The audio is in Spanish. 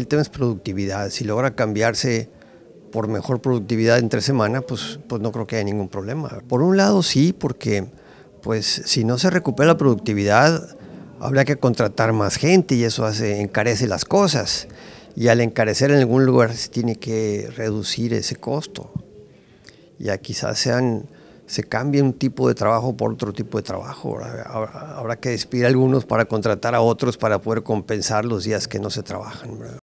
el tema es productividad. Si logra cambiarse por mejor productividad entre semana, pues, pues no creo que haya ningún problema. Por un lado sí, porque pues si no se recupera la productividad, habría que contratar más gente y eso hace, encarece las cosas. Y al encarecer en algún lugar se tiene que reducir ese costo. Ya quizás sean, se cambie un tipo de trabajo por otro tipo de trabajo. Habrá, que despedir a algunos para contratar a otros para poder compensar los días que no se trabajan.